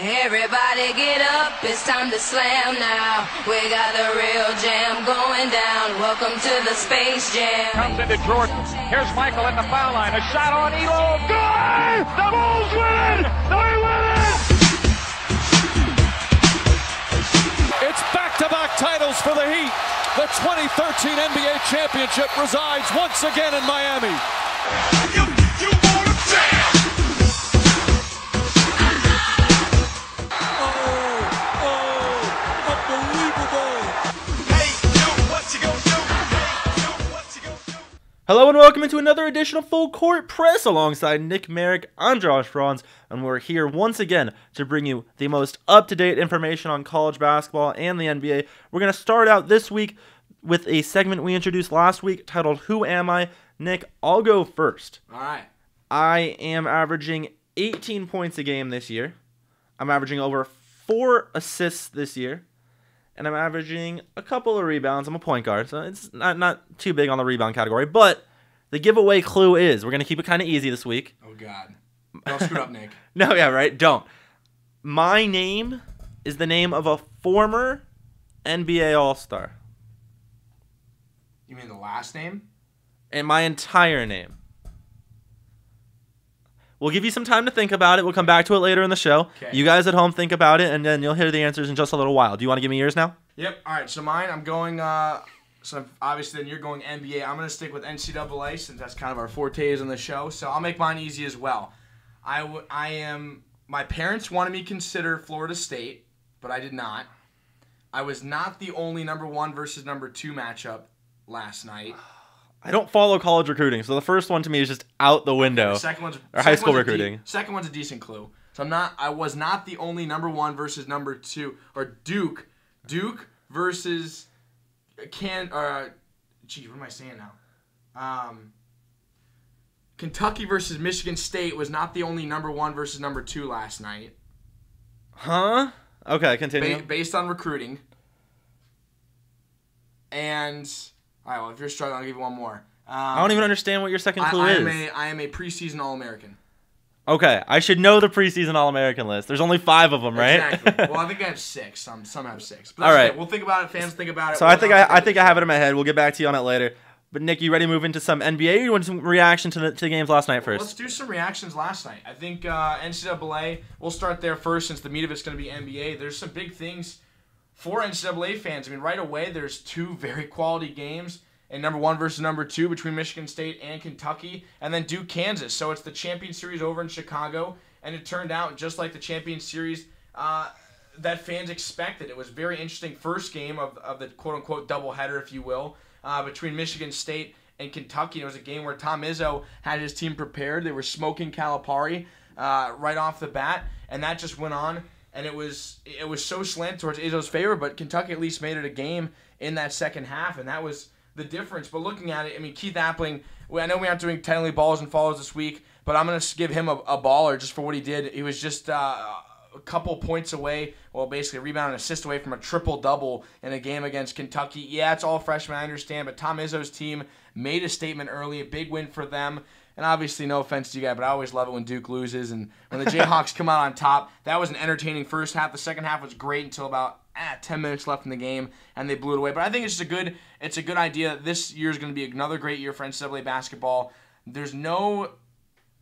Everybody get up, it's time to slam now. We got the real jam going down. Welcome to the Space Jam. Comes into Jordan. Here's Michael at the foul line. A shot on Elo. Good! The Bulls win! They win it! It's back-to-back titles for the Heat. The 2013 NBA Championship resides once again in Miami. Hello and welcome into another edition of Full Court Press alongside Nick Merrick. I'm Josh Franz, and we're here once again to bring you the most up to date information on college basketball and the NBA. We're going to start out this week with a segment we introduced last week titled Who Am I? Nick, I'll go first. All right. I am averaging 18 points a game this year, I'm averaging over four assists this year and I'm averaging a couple of rebounds. I'm a point guard, so it's not, not too big on the rebound category. But the giveaway clue is we're going to keep it kind of easy this week. Oh, God. Don't screw up, Nick. no, yeah, right? Don't. My name is the name of a former NBA All Star. You mean the last name? And my entire name. We'll give you some time to think about it. We'll come back to it later in the show. Okay. You guys at home think about it, and then you'll hear the answers in just a little while. Do you want to give me yours now? Yep. All right. So mine, I'm going. Uh, so obviously, then you're going NBA. I'm going to stick with NCAA since that's kind of our forte is on the show. So I'll make mine easy as well. I, w- I am. My parents wanted me to consider Florida State, but I did not. I was not the only number one versus number two matchup last night. I don't follow college recruiting, so the first one to me is just out the window. The second one's or high school recruiting. De- second one's a decent clue. So I'm not. I was not the only number one versus number two or Duke. Duke versus can or uh, gee, what am I saying now? Um, Kentucky versus Michigan State was not the only number one versus number two last night. Huh? Okay, continue. Ba- based on recruiting. And all right. Well, if you're struggling, I'll give you one more. Um, I don't even understand what your second clue I, I is. Am a, I am a preseason All American. Okay, I should know the preseason All American list. There's only five of them, right? Exactly. well, I think I have six. Some some have six. All right, it. we'll think about it. Fans think about it. So we'll I think I, I think I have it in my head. We'll get back to you on it later. But Nick, you ready to move into some NBA? you want some reaction to the, to the games last night first? Let's do some reactions last night. I think uh, NCAA. We'll start there first, since the meat of it's going to be NBA. There's some big things for NCAA fans, I mean, right away, there's two very quality games In number one versus number two between Michigan State and Kentucky, and then Duke, Kansas. So it's the Champion Series over in Chicago, and it turned out just like the Champion Series uh, that fans expected. It was very interesting first game of, of the quote unquote doubleheader, if you will, uh, between Michigan State and Kentucky. It was a game where Tom Izzo had his team prepared. They were smoking Calipari uh, right off the bat, and that just went on and it was it was so slanted towards Izzo's favor, but Kentucky at least made it a game in that second half, and that was the difference. But looking at it, I mean, Keith Appling, I know we aren't doing Tenley balls and follows this week, but I'm going to give him a, a, baller just for what he did. He was just uh, a couple points away, well, basically a rebound and assist away from a triple double in a game against Kentucky. Yeah, it's all freshmen, I understand, but Tom Izzo's team made a statement early, a big win for them. And obviously, no offense to you guys, but I always love it when Duke loses and when the Jayhawks come out on top. That was an entertaining first half. The second half was great until about eh, 10 minutes left in the game, and they blew it away. But I think it's just a good it's a good idea. This year is going to be another great year for NCAA basketball. There's no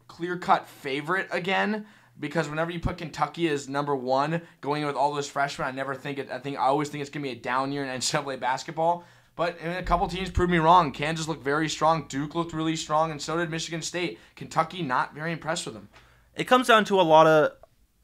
clear cut favorite again because whenever you put Kentucky as number one, going with all those freshmen, I never think it. I think I always think it's gonna be a down year in NCAA basketball. But a couple teams proved me wrong. Kansas looked very strong. Duke looked really strong, and so did Michigan State. Kentucky, not very impressed with them. It comes down to a lot of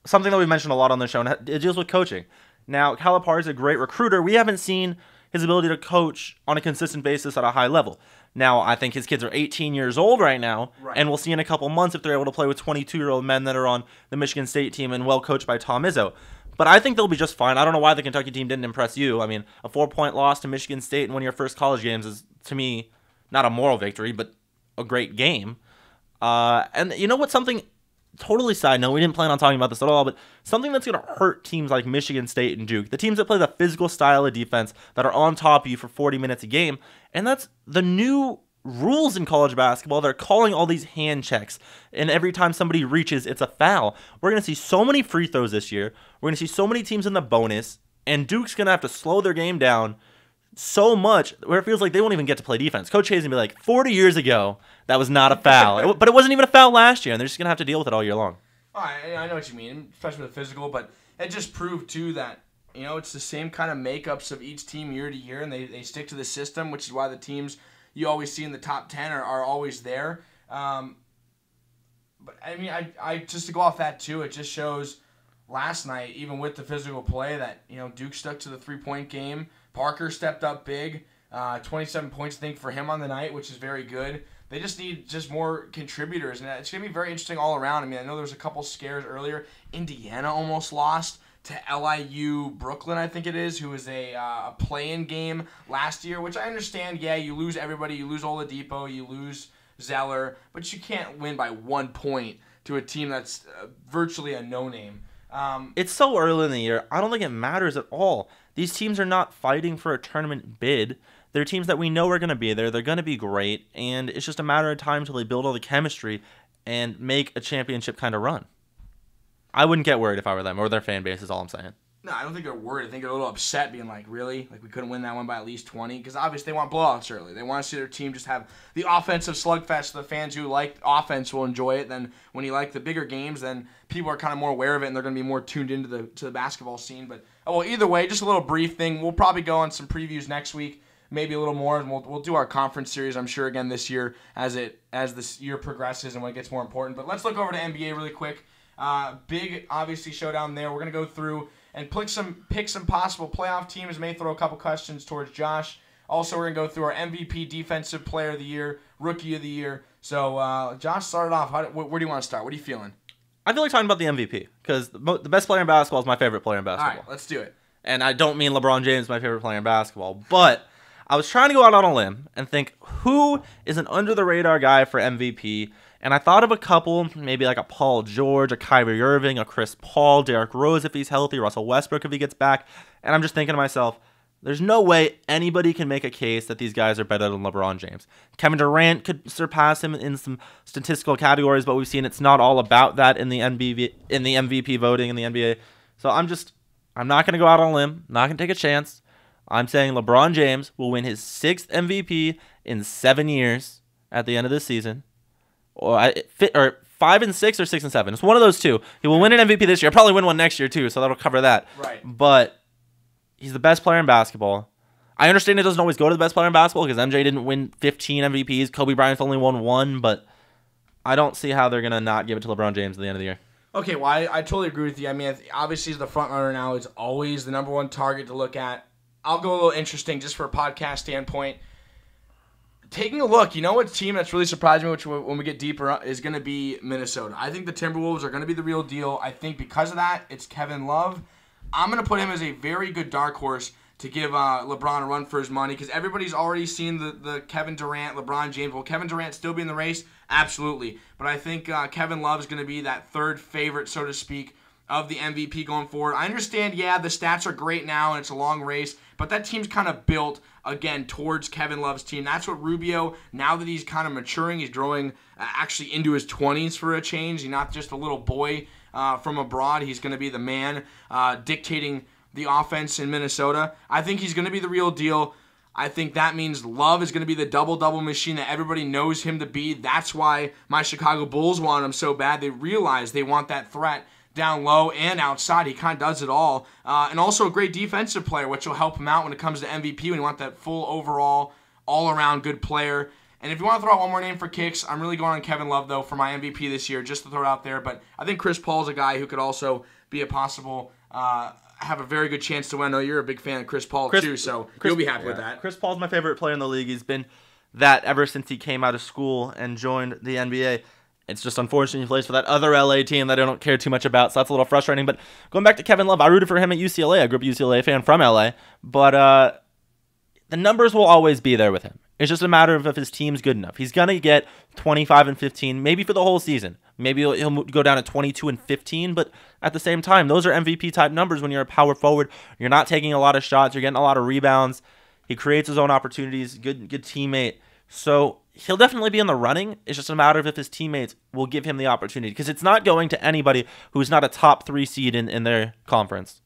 something that we mentioned a lot on the show, and it deals with coaching. Now, Calipari is a great recruiter. We haven't seen his ability to coach on a consistent basis at a high level. Now, I think his kids are 18 years old right now, right. and we'll see in a couple months if they're able to play with 22 year old men that are on the Michigan State team and well coached by Tom Izzo. But I think they'll be just fine. I don't know why the Kentucky team didn't impress you. I mean, a four point loss to Michigan State in one of your first college games is, to me, not a moral victory, but a great game. Uh, and you know what? Something totally side note, we didn't plan on talking about this at all, but something that's going to hurt teams like Michigan State and Duke, the teams that play the physical style of defense that are on top of you for 40 minutes a game, and that's the new rules in college basketball they're calling all these hand checks and every time somebody reaches it's a foul we're going to see so many free throws this year we're going to see so many teams in the bonus and duke's going to have to slow their game down so much where it feels like they won't even get to play defense coach hayes going to be like 40 years ago that was not a foul but it wasn't even a foul last year and they're just going to have to deal with it all year long I, I know what you mean especially with physical but it just proved too that you know it's the same kind of makeups of each team year to year and they, they stick to the system which is why the teams – you always see in the top 10 are, are always there. Um, but I mean, I, I just to go off that too, it just shows last night, even with the physical play, that you know Duke stuck to the three point game. Parker stepped up big, uh, 27 points I think for him on the night, which is very good. They just need just more contributors, and it's gonna be very interesting all around. I mean, I know there was a couple scares earlier. Indiana almost lost to LIU Brooklyn, I think it is, who is a, uh, a play-in game last year, which I understand. Yeah, you lose everybody, you lose Oladipo, you lose Zeller, but you can't win by one point to a team that's uh, virtually a no-name. Um, it's so early in the year. I don't think it matters at all. These teams are not fighting for a tournament bid. They're teams that we know are going to be there. They're going to be great, and it's just a matter of time till they build all the chemistry and make a championship kind of run. I wouldn't get worried if I were them or their fan base. Is all I'm saying. No, I don't think they're worried. I think they're a little upset, being like, "Really? Like we couldn't win that one by at least 20?" Because obviously they want blowouts early. They want to see their team just have the offensive slugfest. So the fans who like offense will enjoy it. Then when you like the bigger games, then people are kind of more aware of it and they're going to be more tuned into the to the basketball scene. But oh, well, either way, just a little brief thing. We'll probably go on some previews next week, maybe a little more, and we'll we'll do our conference series. I'm sure again this year as it as this year progresses and when it gets more important. But let's look over to NBA really quick. Uh, big, obviously, showdown there. We're going to go through and pick some, pick some possible playoff teams. May throw a couple questions towards Josh. Also, we're going to go through our MVP, Defensive Player of the Year, Rookie of the Year. So, uh, Josh, started off. How, where do you want to start? What are you feeling? I feel like talking about the MVP because the, the, best player in basketball is my favorite player in basketball. All right, let's do it. And I don't mean LeBron James, my favorite player in basketball, but I was trying to go out on a limb and think who is an under the radar guy for MVP and I thought of a couple, maybe like a Paul George, a Kyrie Irving, a Chris Paul, Derek Rose if he's healthy, Russell Westbrook if he gets back. And I'm just thinking to myself, there's no way anybody can make a case that these guys are better than LeBron James. Kevin Durant could surpass him in some statistical categories, but we've seen it's not all about that in the in the MVP voting in the NBA. So I'm just I'm not going to go out on a limb, not going to take a chance. I'm saying LeBron James will win his 6th MVP in 7 years at the end of this season or I, or five and six or six and seven. It's one of those two. He will win an MVP this year. Probably win one next year too. So that'll cover that. Right. But he's the best player in basketball. I understand it doesn't always go to the best player in basketball because MJ didn't win 15 MVPs. Kobe Bryant's only won one, but I don't see how they're gonna not give it to LeBron James at the end of the year. Okay, well, I, I totally agree with you. I mean, obviously, he's the front runner now. He's always the number one target to look at. I'll go a little interesting just for a podcast standpoint taking a look, you know what team that's really surprised me, which when we get deeper uh, is going to be Minnesota. I think the Timberwolves are going to be the real deal. I think because of that, it's Kevin Love. I'm going to put him as a very good dark horse to give uh, LeBron a run for his money because everybody's already seen the, the Kevin Durant, LeBron James. Will Kevin Durant still be in the race? Absolutely. But I think uh, Kevin Love is going to be that third favorite, so to speak, of the MVP going forward. I understand, yeah, the stats are great now and it's a long race, but that team's kind of built again towards Kevin Love's team. That's what Rubio, now that he's kind of maturing, he's growing uh, actually into his 20s for a change. He's not just a little boy uh, from abroad. He's going to be the man uh, dictating the offense in Minnesota. I think he's going to be the real deal. I think that means Love is going to be the double double machine that everybody knows him to be. That's why my Chicago Bulls want him so bad. They realize they want that threat down low and outside. He kind of does it all. Uh, and also a great defensive player, which will help him out when it comes to MVP when you want that full overall, all around good player. And if you want to throw out one more name for kicks, I'm really going on Kevin Love, though, for my MVP this year, just to throw it out there. But I think Chris Paul's a guy who could also be a possible. Uh, have a very good chance to win. I know you're a big fan of Chris Paul Chris, too, so Chris, you'll be happy yeah. with that. Chris Paul's my favorite player in the league. He's been that ever since he came out of school and joined the NBA it's just unfortunate he plays for that other LA team that I don't care too much about, so that's a little frustrating. But going back to Kevin Love, I rooted for him at UCLA. I grew up UCLA fan from LA, but uh, the numbers will always be there with him. It's just a matter of if his team's good enough. He's gonna get 25 and 15, maybe for the whole season. Maybe he'll, he'll go down to 22 and 15, but at the same time, those are MVP type numbers when you're a power forward. You're not taking a lot of shots. You're getting a lot of rebounds. He creates his own opportunities. Good, good teammate. So he'll definitely be in the running. It's just a matter of if his teammates will give him the opportunity because it's not going to anybody who's not a top three seed in, in their conference.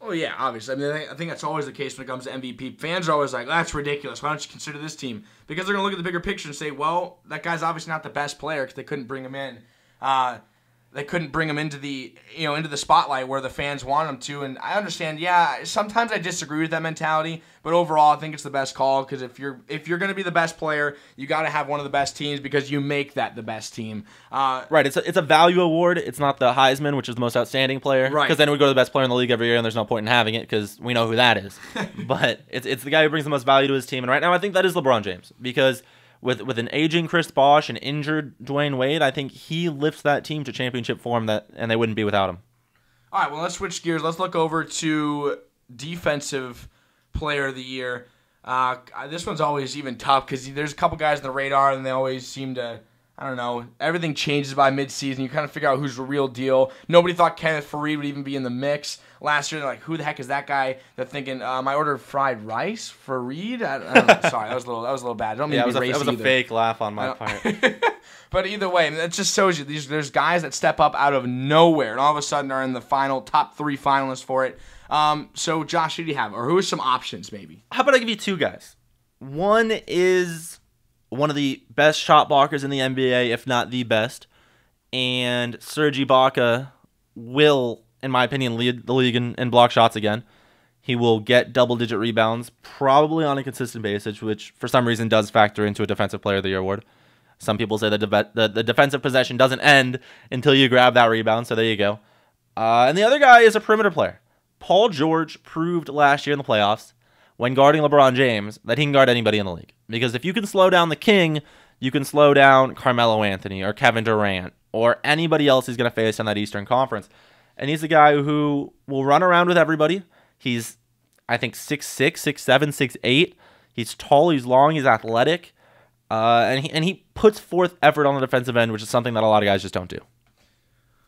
Oh yeah, obviously. I mean, I think that's always the case when it comes to MVP. Fans are always like, "That's ridiculous. Why don't you consider this team?" Because they're gonna look at the bigger picture and say, "Well, that guy's obviously not the best player because they couldn't bring him in." Uh, they couldn't bring him into the you know into the spotlight where the fans want him to. And I understand, yeah, sometimes I disagree with that mentality, but overall I think it's the best call because if you're if you're going to be the best player, you got to have one of the best teams because you make that the best team. Uh, right. It's a, it's a value award. It's not the Heisman, which is the most outstanding player. Right. Because then we go to the best player in the league every year, and there's no point in having it because we know who that is. but it's it's the guy who brings the most value to his team. And right now, I think that is LeBron James because with with an aging Chris Bosch and injured Dwayne Wade, I think he lifts that team to championship form that and they wouldn't be without him. All right, well, let's switch gears. Let's look over to defensive player of the year. Uh, this one's always even tough because there's a couple guys in the radar and they always seem to I don't know. Everything changes by midseason. You kind of figure out who's the real deal. Nobody thought Kenneth Fareed would even be in the mix last year. They're like, who the heck is that guy? They're thinking, um, I ordered fried rice. Fareed? I, I Sorry, that was a little. That was a little bad. I don't mean yeah, to be racist. That was either. a fake laugh on my part. but either way, that just shows you these. There's guys that step up out of nowhere, and all of a sudden are in the final top three finalists for it. Um, so Josh, who do you have, or who are some options maybe? How about I give you two guys? One is one of the best shot blockers in the NBA, if not the best. And Serge Ibaka will, in my opinion, lead the league in, in block shots again. He will get double digit rebounds, probably on a consistent basis, which for some reason does factor into a Defensive Player of the Year award. Some people say that the, the, defensive possession doesn't end until you grab that rebound, so there you go. Uh, and the other guy is a perimeter player. Paul George proved last year in the playoffs when guarding LeBron James that he can guard anybody in the league. Because if you can slow down the king, you can slow down Carmelo Anthony or Kevin Durant or anybody else he's going to face in that Eastern Conference. And he's a guy who will run around with everybody. He's, I think, 6'6, 6'7, 6'8. He's tall, he's long, he's athletic. Uh, and, he, and he puts forth effort on the defensive end, which is something that a lot of guys just don't do.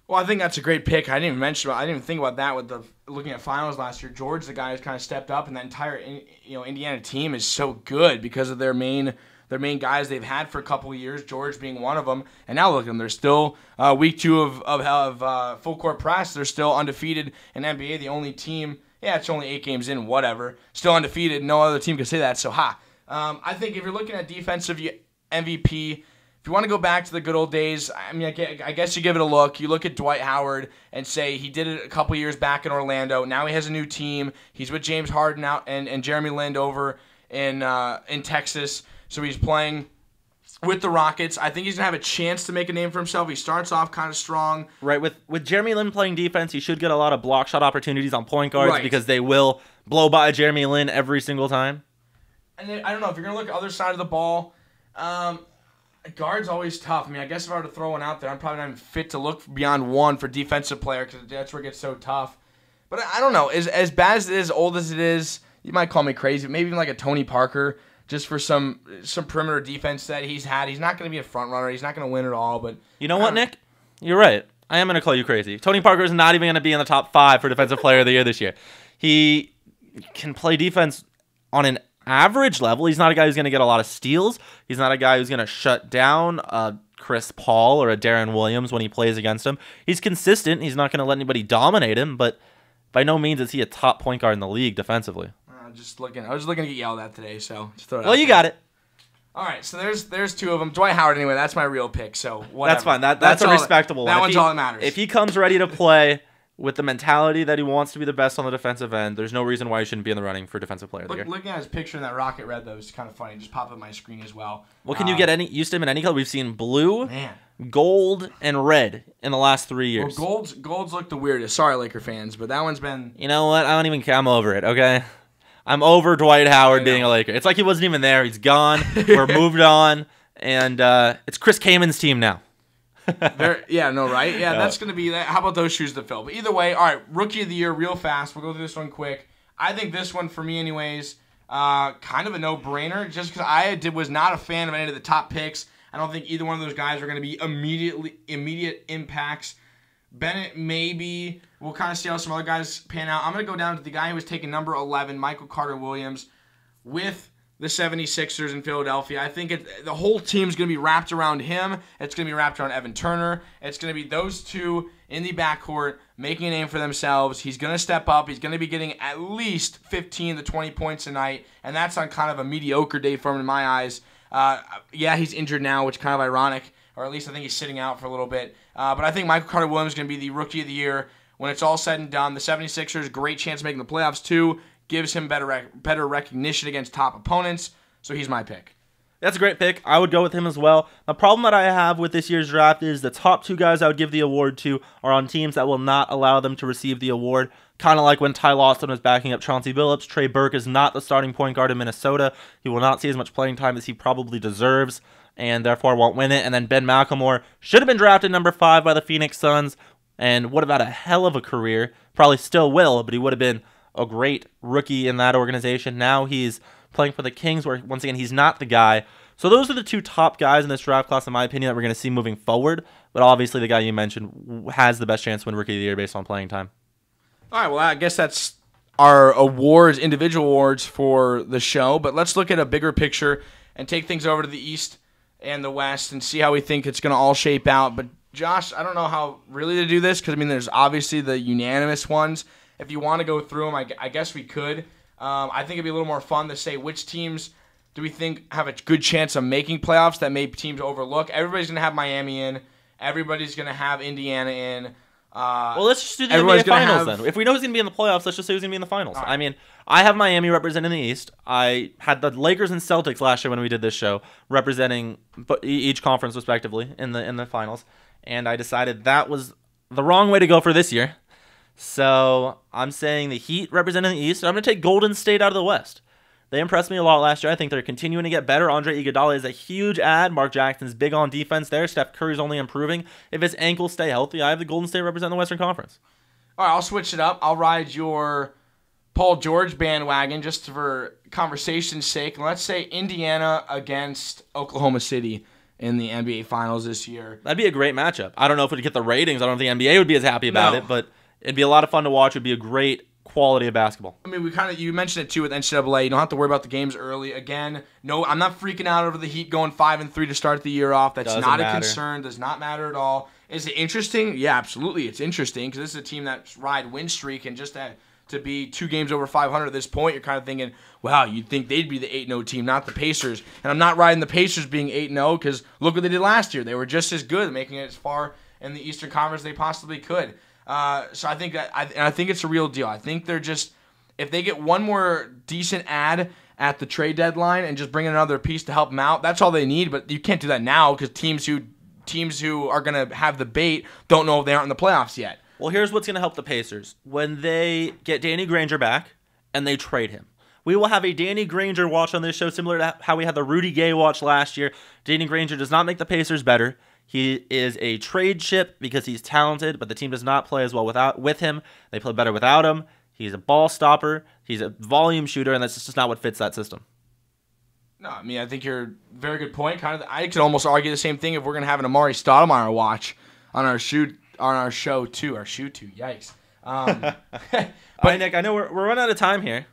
Well, I think that's a great pick. I didn't even mention about. I didn't even think about that with the looking at finals last year. George, the guy who's kind of stepped up, and that entire you know Indiana team is so good because of their main their main guys they've had for a couple of years. George being one of them, and now look at them. They're still uh, week two of of, of uh, full court press. They're still undefeated in NBA. The only team, yeah, it's only eight games in, whatever. Still undefeated. No other team can say that. So ha. Um, I think if you're looking at defensive MVP if you want to go back to the good old days, I mean, I guess you give it a look. You look at Dwight Howard and say he did it a couple years back in Orlando. Now he has a new team. He's with James Harden out and, and Jeremy Lin over in uh, in Texas. So he's playing with the Rockets. I think he's gonna have a chance to make a name for himself. He starts off kind of strong. Right with with Jeremy Lin playing defense, he should get a lot of block shot opportunities on point guards right. because they will blow by Jeremy Lin every single time. And then, I don't know if you're gonna look other side of the ball. Um, Guard's always tough. I mean, I guess if I were to throw one out there, I'm probably not even fit to look beyond one for defensive player because that's where it gets so tough. But I, I don't know. As, as bad as it is, old as it is, you might call me crazy, maybe even like a Tony Parker just for some some perimeter defense that he's had. He's not going to be a front runner. He's not going to win at all. But you know what, Nick, you're right. I am going to call you crazy. Tony Parker is not even going to be in the top five for defensive player of the year this year. He can play defense on an average level. He's not a guy who's going to get a lot of steals. He's not a guy who's going to shut down a Chris Paul or a Darren Williams when he plays against him. He's consistent. He's not going to let anybody dominate him, but by no means is he a top point guard in the league defensively. Uh, just looking, I was just looking to get yelled at today, so just throw it. Well, you there. got it. All right, so there's there's two of them. Dwight Howard, anyway, that's my real pick. So whatever. that's fine. That that's, that's a respectable that, one. That one's all that matters. If he comes ready to play with the mentality that he wants to be the best on the defensive end, there's no reason why he shouldn't be in the running for defensive player. Look, looking at his picture in that rocket red though it's kind of funny. Just pop up my screen as well. Well, can um, you get um, any used him in any color? We've seen blue, man. gold, and red in the last three years. Well, gold's gold's looked the weirdest. Sorry, Laker fans, but that one's been. You know what? I don't even. care. I'm over it. Okay. I'm over Dwight Howard being a Laker. It's like he wasn't even there. He's gone. We're moved on, and uh, it's Chris Kamen's team now yeah, no, right? Yeah, that's going to be that. How about those shoes to fill? But either way, all right, rookie of the year, real fast. We'll go through this one quick. I think this one, for me, anyways, uh, kind of a no brainer just because I did, was not a fan of any of the top picks. I don't think either one of those guys are going to be immediately immediate impacts. Bennett, maybe. We'll kind of see how some other guys pan out. I'm going to go down to the guy who was taking number 11, Michael Carter Williams, with the 76ers in Philadelphia. I think it, the whole team's going to be wrapped around him. It's going to be wrapped around Evan Turner. It's going to be those two in the backcourt making a name for themselves. He's going to step up. He's going to be getting at least 15 to 20 points a night, and that's on kind of a mediocre day for him in my eyes. Uh, yeah, he's injured now, which kind of ironic, or at least I think he's sitting out for a little bit. Uh, but I think Michael Carter Williams is going to be the rookie of the year when it's all said and done. The 76ers, great chance of making the playoffs too gives him better rec- better recognition against top opponents. So he's my pick. That's a great pick. I would go with him as well. The problem that I have with this year's draft is the top two guys I would give the award to are on teams that will not allow them to receive the award. Kind of like when Ty Lawson was backing up Chauncey Billups. Trey Burke is not the starting point guard in Minnesota. He will not see as much playing time as he probably deserves and therefore won't win it. And then Ben McElmore should have been drafted number five by the Phoenix Suns. And what about a hell of a career? Probably still will, but he would have been a great rookie in that organization. Now he's playing for the Kings, where once again, he's not the guy. So those are the two top guys in this draft class, in my opinion, that we're going to see moving forward. But obviously, the guy you mentioned has the best chance to win Rookie of the Year based on playing time. All right. Well, I guess that's our awards, individual awards for the show. But let's look at a bigger picture and take things over to the East and the West and see how we think it's going to all shape out. But Josh, I don't know how really to do this because I mean, there's obviously the unanimous ones if you want to go through them, I, I guess we could. Um, I think it'd be a little more fun to say which teams do we think have a good chance of making playoffs that maybe teams overlook. Everybody's gonna have Miami in. Everybody's gonna have Indiana in. Uh, well, let's just do the NBA Finals have... then. If we know who's going to be in the playoffs, let's just say who's going to be in the finals. Right. I mean, I have Miami representing the East. I had the Lakers and Celtics last year when we did this show representing each conference respectively in the in the finals, and I decided that was the wrong way to go for this year. So I'm saying the Heat representing the East. I'm going to take Golden State out of the West. They impressed me a lot last year. I think they're continuing to get better. Andre Iguodala is a huge ad. Mark Jackson's big on defense there. Steph Curry's only improving. If his ankles stay healthy, I have the Golden State represent the Western Conference. All right, I'll switch it up. I'll ride your Paul George bandwagon just for conversation's sake. let's say Indiana against Oklahoma City in the NBA Finals this year. That'd be a great matchup. I don't know if it'd get the ratings. I don't know if the NBA would be as happy about no. it, but – It'd be a lot of fun to watch. It'd be a great quality of basketball. I mean, we kind of you mentioned it too with NCAA. You don't have to worry about the games early. Again, no, I'm not freaking out over the Heat going five and three to start the year off. That's Doesn't not matter. a concern. Does not matter at all. Is it interesting? Yeah, absolutely. It's interesting because this is a team that's ride win streak and just that to be two games over 500 at this point, you're kind of thinking, wow, you'd think they'd be the 8 0 team, not the Pacers. And I'm not riding the Pacers being 8 0 because look what they did last year. They were just as good, making it as far in the Eastern Conference they possibly could. Uh, so I think I, I think it's a real deal. I think they're just if they get one more decent ad at the trade deadline and just bring in another piece to help them out, that's all they need. But you can't do that now because teams who teams who are gonna have the bait don't know if they aren't in the playoffs yet. Well, here's what's gonna help the Pacers when they get Danny Granger back and they trade him. We will have a Danny Granger watch on this show, similar to how we had the Rudy Gay watch last year. Danny Granger does not make the Pacers better. He is a trade chip because he's talented, but the team does not play as well without with him. They play better without him. He's a ball stopper. He's a volume shooter, and that's just not what fits that system. No, I mean I think you're very good point. Kind of, I could almost argue the same thing if we're gonna have an Amari Stoudemire watch on our shoot on our show too. Our shoot too. Yikes. Um, but right, Nick, I know we're we're running out of time here,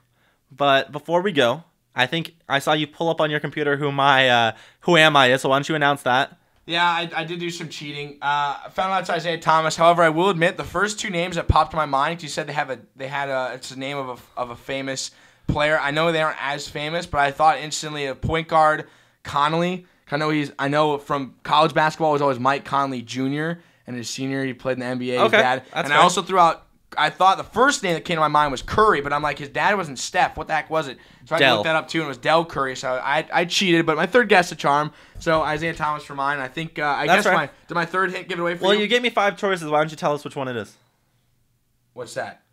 but before we go, I think I saw you pull up on your computer who my uh, who am I is. So why don't you announce that? Yeah, I, I did do some cheating. Uh, found out it's Isaiah Thomas. However, I will admit the first two names that popped to my mind. You said they have a they had a it's the name of a of a famous player. I know they aren't as famous, but I thought instantly of point guard Connolly. I know he's I know from college basketball it was always Mike Conley Jr. and his senior he played in the NBA. Okay, and fair. I also threw out I thought the first name that came to my mind was Curry, but I'm like, his dad wasn't Steph. What the heck was it? So I Del. looked that up too, and it was Dell Curry. So I, I cheated, but my third guess a charm. So Isaiah Thomas for mine. I think uh, I That's guess right. my did my third hint give it away for well, you? Well, you gave me five choices. Why don't you tell us which one it is? What's that?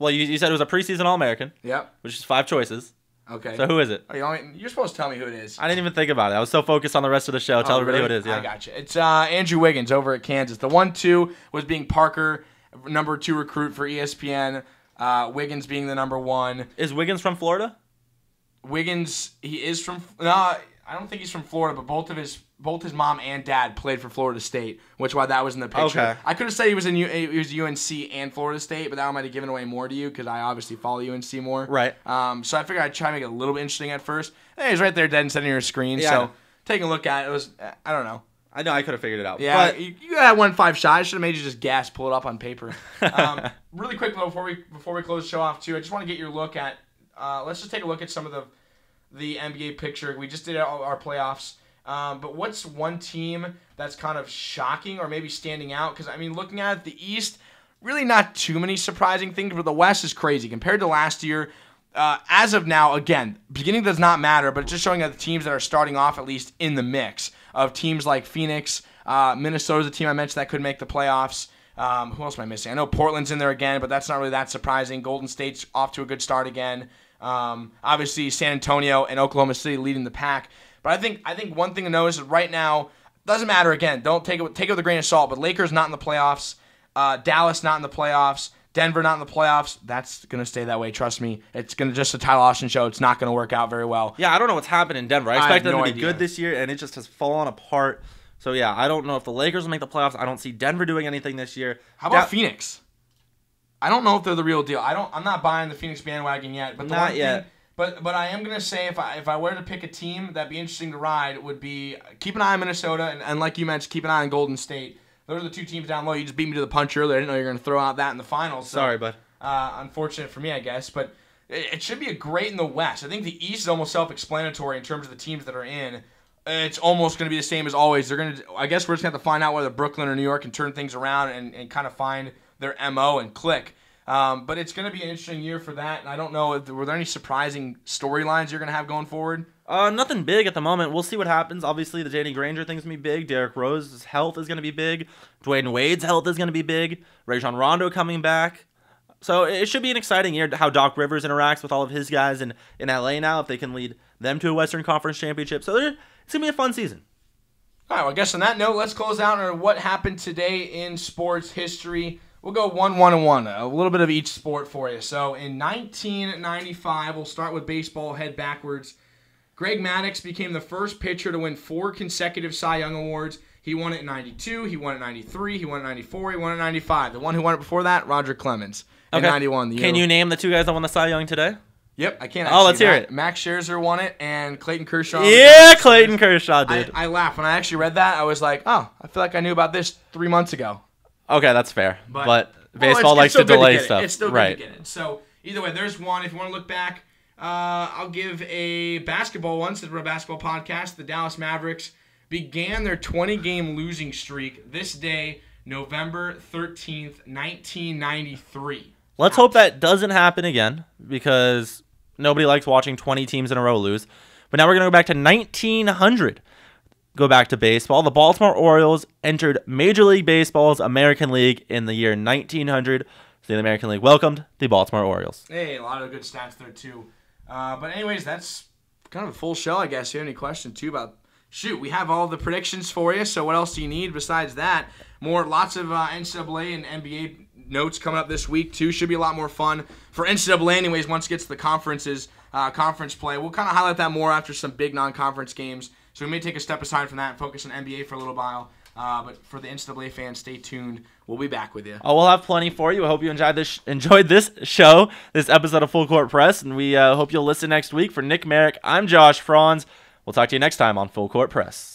Well, you, you said it was a preseason All American. Yep. Which is five choices. Okay. So who is it? Are oh, you only, you're supposed to tell me who it is. I didn't even think about it. I was so focused on the rest of the show. Tell oh, everybody really? who it is. Yeah. I got you. It's uh, Andrew Wiggins over at Kansas. The one two was being Parker number two recruit for ESPN. Uh, Wiggins being the number one. Is Wiggins from Florida? Wiggins, he is from. No, I don't think he's from Florida, but both of his both his mom and dad played for Florida State, which why that was in the picture. Okay. I could have said he was in U, he was UNC and Florida State, but that might have given away more to you because I obviously follow UNC more. Right. Um. So I figured I'd try to make it a little bit interesting at first. Hey, he's right there, dead in center of your screen. Yeah, so taking a look at it, it was I don't know. I know I could have figured it out. Yeah, but you, had one five shot. I should have made you just gas, pull it up on paper. um, really quick though, before we before we close the show off too, I just want to get your look at. Uh, let's just take a look at some of the the NBA picture. We just did our playoffs, um, but what's one team that's kind of shocking or maybe standing out? Because I mean, looking at it, the East, really not too many surprising things, but the West is crazy compared to last year. Uh, as of now, again, beginning does not matter, but it's just showing that the teams that are starting off at least in the mix of teams like Phoenix. Uh, Minnesota's a team I mentioned that could make the playoffs. Um, who else am I missing? I know Portland's in there again, but that's not really that surprising. Golden State's off to a good start again. Um, obviously, San Antonio and Oklahoma City leading the pack. But I think I think one thing to know is right now doesn't matter. Again, don't take it take it with a grain of salt. But Lakers not in the playoffs. Uh, Dallas not in the playoffs. Denver not in the playoffs. That's gonna stay that way. Trust me. It's gonna just a Ty Lawson show. It's not gonna work out very well. Yeah, I don't know what's happened in Denver. I expected I them no to be idea. good this year, and it just has fallen apart. So yeah, I don't know if the Lakers will make the playoffs. I don't see Denver doing anything this year. How about that- Phoenix? I don't know if they're the real deal. I don't. I'm not buying the Phoenix bandwagon yet. But not yet. Thing, but but I am gonna say if I if I were to pick a team that'd be interesting to ride would be keep an eye on Minnesota and, and like you mentioned keep an eye on Golden State those are the two teams down low. You just beat me to the punch earlier. I didn't know you were going to throw out that in the finals. So, Sorry, bud. Uh, unfortunate for me, I guess, but it, it should be a great in the West. I think the East is almost self-explanatory in terms of the teams that are in it's almost going to be the same as always. They're going to, I guess, we're just going to have to find out whether Brooklyn or New York can turn things around and, and kind of find their mo and click. Um, but it's going to be an interesting year for that. And I don't know were there any surprising storylines you're going to have going forward. Uh, nothing big at the moment. We'll see what happens. Obviously, the Danny Granger thing's gonna be big. Derek Rose's health is gonna be big. Dwayne Wade's health is gonna be big. Rajon Rondo coming back. So it should be an exciting year how Doc Rivers interacts with all of his guys in, in LA now if they can lead them to a Western Conference championship. So it's gonna be a fun season. All right. Well, I guess on that note, let's close out on what happened today in sports history. We'll go one, one, and one. A little bit of each sport for you. So in 1995, we'll start with baseball. Head backwards. Greg Maddox became the first pitcher to win four consecutive Cy Young Awards. He won it in 92, he won it in 93, he won it in 94, he won it in 95. The one who won it before that, Roger Clemens. Okay. In 91. The Can you name the two guys that won the Cy Young today? Yep, I can't. Oh, let's hear that. it. Max Scherzer won it, and Clayton Kershaw. Yeah, Clayton Kershaw did. I, I laugh when I actually read that. I was like, oh, I feel like I knew about this three months ago. Okay, that's fair. But, but baseball well, it's, likes it's to delay to stuff. It. It's still right. to get it. So either way, there's one. If you want to look back, uh, I'll give a basketball one since we a basketball podcast. The Dallas Mavericks began their 20 game losing streak this day, November 13th, 1993. Let's hope that doesn't happen again because nobody likes watching 20 teams in a row lose. But now we're going to go back to 1900. Go back to baseball. The Baltimore Orioles entered Major League Baseball's American League in the year 1900. The American League welcomed the Baltimore Orioles. Hey, a lot of good stats there, too. Uh, but anyways, that's kind of a full show, I guess. you have any questions too about shoot, we have all the predictions for you. So what else do you need besides that? More lots of uh, NCAA and NBA notes coming up this week too. Should be a lot more fun for NCAA, anyways. Once it gets to the conferences, uh, conference play, we'll kind of highlight that more after some big non-conference games. So we may take a step aside from that and focus on NBA for a little while. Uh, but for the NCAA fans, stay tuned. We'll be back with you. Oh, we'll have plenty for you. I hope you enjoyed this enjoyed this show, this episode of Full Court Press, and we uh, hope you'll listen next week. For Nick Merrick, I'm Josh Franz. We'll talk to you next time on Full Court Press.